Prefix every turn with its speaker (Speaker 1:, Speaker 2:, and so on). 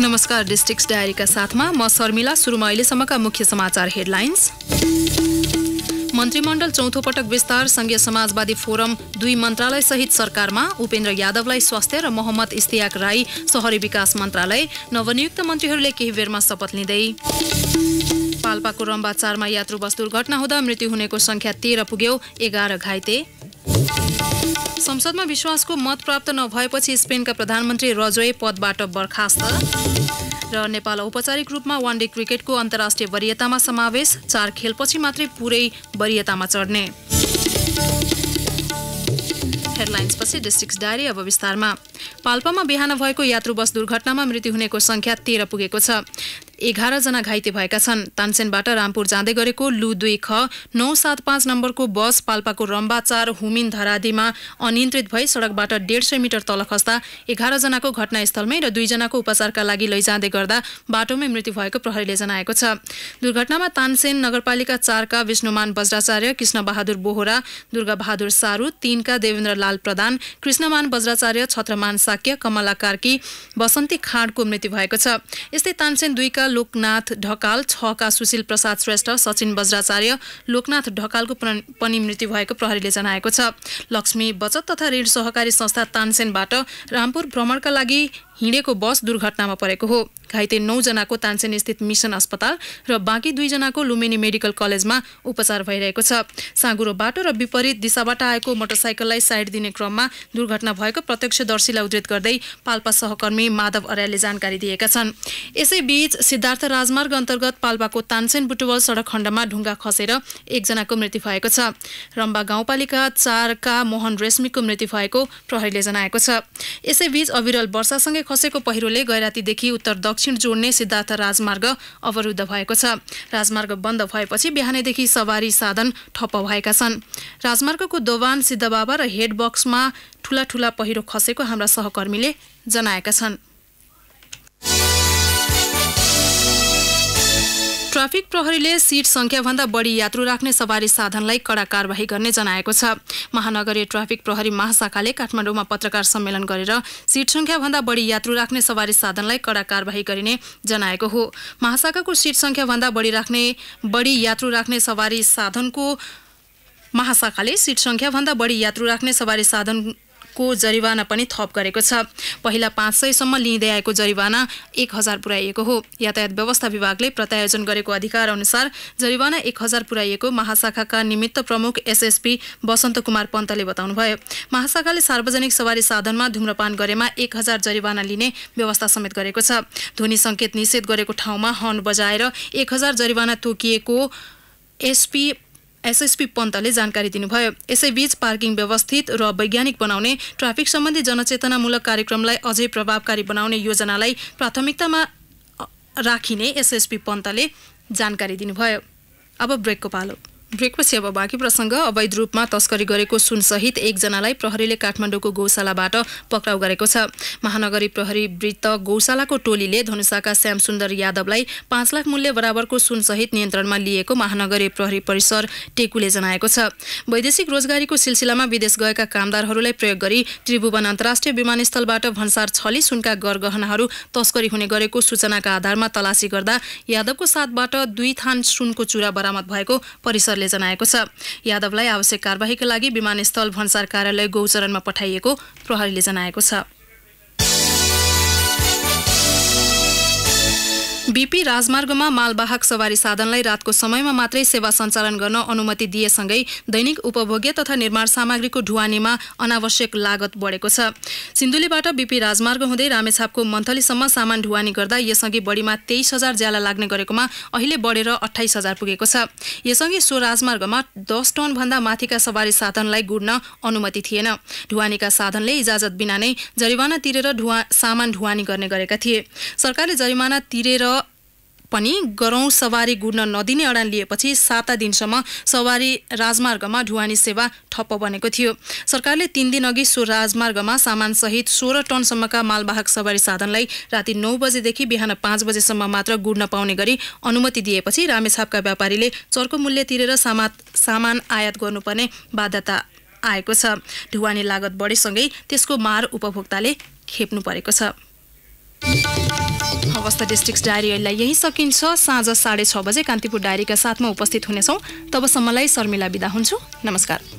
Speaker 1: नमस्कार डिस्ट्रिक्ट डायरीका साथमा म शर्मिला सुरुमा अहिलेसम्मका मुख्य समाचार हेडलाइन्स मन्त्रीमण्डल चौथो पटक विस्तार संघीय समाजवादी फोरम दुई मन्त्रालय सहित सरकारमा उपेन्द्र यादवलाई स्वास्थ्य र मोहम्मद इस्तियाक राई सहरी विकास मन्त्रालय नवनियुक्त मन्त्रीहरूले केही बेरमा शपथ लिँदै पाल्पाको रम्बा चारमा यात्रु बस दुर्घटना हुँदा मृत्यु हुनेको सङ्ख्या तेह्र पुग्यो एघार घाइते संसदमा विश्वासको मत प्राप्त नभएपछि स्पेनका प्रधानमन्त्री रजोए पदबाट बर्खास्त र नेपाल औपचारिक रूपमा वान डे क्रिकेटको अन्तर्राष्ट्रिय वरियतामा समावेश चार खेलपछि मात्रै पुरै वरियतामा चढ्ने डायरी अब विस्तारमा पाल्पामा बिहान भएको यात्रु बस दुर्घटनामा मृत्यु हुनेको संख्या तेह्र पुगेको छ एघारजना घाइते भएका छन् तानसेनबाट रामपुर जाँदै गरेको लु दुई ख नौ सात पाँच नम्बरको बस पाल्पाको रम्बा चार हुमिन धरादीमा अनियन्त्रित भई सडकबाट डेढ सय मिटर तल खस्दा एघारजनाको घटनास्थलमै र दुईजनाको उपचारका लागि लैजाँदै गर्दा बाटोमै मृत्यु भएको प्रहरीले जनाएको छ दुर्घटनामा तानसेन नगरपालिका चारका विष्णुमान बज्राचार्य कृष्ण कृष्णबहादुर बोहरा बहादुर सारू तीनका देवेन्द्र लाल प्रधान कृष्णमान बज्राचार्य छत्रमान साक्य कमला कार्की बसन्ती खाँडको मृत्यु भएको छ यस्तै तानसेन दुईका लोकनाथ ढकाल छका सुशील प्रसाद श्रेष्ठ सचिन बज्राचार्य लोकनाथ ढकालको पनि मृत्यु भएको प्रहरीले जनाएको छ लक्ष्मी बचत तथा ऋण सहकारी संस्था तानसेनबाट रामपुर भ्रमणका लागि हिँडेको बस दुर्घटनामा परेको हो घाइते नौजनाको तानसेन स्थित मिसन अस्पताल र बाँकी दुईजनाको लुम्बिनी मेडिकल कलेजमा उपचार भइरहेको छ साँगुरो बाटो र विपरीत दिशाबाट आएको मोटरसाइकललाई साइड दिने क्रममा दुर्घटना भएको प्रत्यक्षदर्शीलाई उद्धित गर्दै पाल्पा सहकर्मी माधव अर्यालले जानकारी दिएका छन् यसैबीच सिद्धार्थ राजमार्ग अन्तर्गत पाल्पाको तानसेन बुटुवल सडक खण्डमा ढुङ्गा खसेर एकजनाको मृत्यु भएको छ रम्बा गाउँपालिका चारका मोहन रेश्मीको मृत्यु भएको प्रहरीले जनाएको छ यसैबीच अविरल वर्षासँगै खसेको पहिरोले गैरातीदेखि उत्तर दक्षिण दक्षिण जोड्ने सिद्धार्थ राजमार्ग अवरुद्ध भएको छ राजमार्ग बन्द भएपछि बिहानैदेखि सवारी साधन ठप्प भएका छन् राजमार्गको दोवान सिद्धबाबा र हेड बक्समा ठुला ठुला पहिरो खसेको हाम्रा सहकर्मीले जनाएका छन् ट्राफिक प्रहरीले सिट सङ्ख्याभन्दा बढी यात्रु राख्ने सवारी साधनलाई कडा कारवाही गर्ने जनाएको छ महानगरीय ट्राफिक प्रहरी महाशाखाले काठमाडौँमा पत्रकार सम्मेलन गरेर सिट सङ्ख्याभन्दा बढी यात्रु राख्ने सवारी साधनलाई कडा कारवाही गरिने जनाएको हो महाशाखाको सिट सङ्ख्याभन्दा बढी राख्ने बढी यात्रु राख्ने सवारी साधनको महाशाखाले सिट सङ्ख्याभन्दा बढी यात्रु राख्ने सवारी साधन को जरिवाना पनि थप गरेको छ पहिला पाँच सयसम्म लिँदै आएको जरिवाना एक हजार पुर्याइएको हो यातायात व्यवस्था विभागले प्रत्यायोजन गरेको अधिकार अनुसार जरिवाना एक हजार पुर्याइएको महाशाखाका निमित्त प्रमुख एसएसपी वसन्त कुमार पन्तले बताउनुभयो महाशाखाले सार्वजनिक सवारी साधनमा धुम्रपान गरेमा एक हजार जरिवाना लिने व्यवस्था समेत गरेको छ ध्वनि सङ्केत निषेध गरेको ठाउँमा हर्न बजाएर एक हजार जरिवाना तोकिएको एसपी एसएसपी पन्तले जानकारी दिनुभयो यसैबीच पार्किङ व्यवस्थित र वैज्ञानिक बनाउने ट्राफिक सम्बन्धी जनचेतनामूलक कार्यक्रमलाई अझै प्रभावकारी बनाउने योजनालाई प्राथमिकतामा राखिने एसएसपी पन्तले जानकारी दिनुभयो अब ब्रेकको पालो ब्रेकपछि अब बाँकी प्रसङ्ग अवैध रूपमा तस्करी गरेको सुनसहित एकजनालाई प्रहरीले काठमाडौँको गौशालाबाट पक्राउ गरेको छ महानगरी प्रहरी वृत्त गौशालाको टोलीले धनुषाका श्यामसुन्दर यादवलाई पाँच लाख मूल्य बराबरको सुनसहित नियन्त्रणमा लिएको महानगरी प्रहरी परिसर टेकुले जनाएको छ वैदेशिक रोजगारीको सिलसिलामा विदेश गएका कामदारहरूलाई प्रयोग गरी त्रिभुवन अन्तर्राष्ट्रिय विमानस्थलबाट भन्सार छली सुनका गरगहनाहरू तस्करी हुने गरेको सूचनाका आधारमा तलासी गर्दा यादवको साथबाट दुई थान सुनको चुरा बरामद भएको परिसरले कार्यालयले जनाएको छ यादवलाई आवश्यक कार्यवाहीका लागि विमानस्थल भन्सार कार्यालय गौचरणमा पठाइएको प्रहरीले जनाएको छ बिपी राजमार्गमा मालवाहक सवारी साधनलाई रातको समयमा मात्रै सेवा सञ्चालन गर्न अनुमति दिएसँगै दैनिक उपभोग्य तथा निर्माण सामग्रीको ढुवानीमा अनावश्यक लागत बढेको छ सिन्धुलीबाट बिपी राजमार्ग हुँदै रामेछापको मन्थलीसम्म सामान ढुवानी गर्दा यसअघि बढीमा तेइस हजार ज्याला लाग्ने गरेकोमा अहिले बढेर अठाइस हजार पुगेको छ यसअघि सो राजमार्गमा दस टनभन्दा माथिका सवारी साधनलाई गुड्न अनुमति थिएन ढुवानीका साधनले इजाजत बिना नै जरिवाना तिरेर ढुवा सामान ढुवानी गर्ने गरेका थिए सरकारले जरिमाना तिरेर पनि गरौँ सवारी गुड्न नदिने अडान लिएपछि साता दिनसम्म सवारी राजमार्गमा ढुवानी सेवा ठप्प बनेको थियो सरकारले तिन दिन अघि सो राजमार्गमा सामानसहित सोह्र टनसम्मका मालवाहक सवारी साधनलाई राति नौ बजेदेखि बिहान पाँच बजेसम्म मात्र गुड्न पाउने गरी अनुमति दिएपछि रामेछापका व्यापारीले चर्को मूल्य तिरेर सामा सामान आयात गर्नुपर्ने बाध्यता आएको छ ढुवानी लागत बढेसँगै त्यसको मार उपभोक्ताले खेप्नु परेको छ अवस्था डिस्ट्रिक्ट डायरी अहिले यहीँ सकिन्छ साँझ साढे छ बजे कान्तिपुर डायरीका साथमा उपस्थित हुनेछौँ तबसम्मलाई शर्मिला बिदा हुन्छु नमस्कार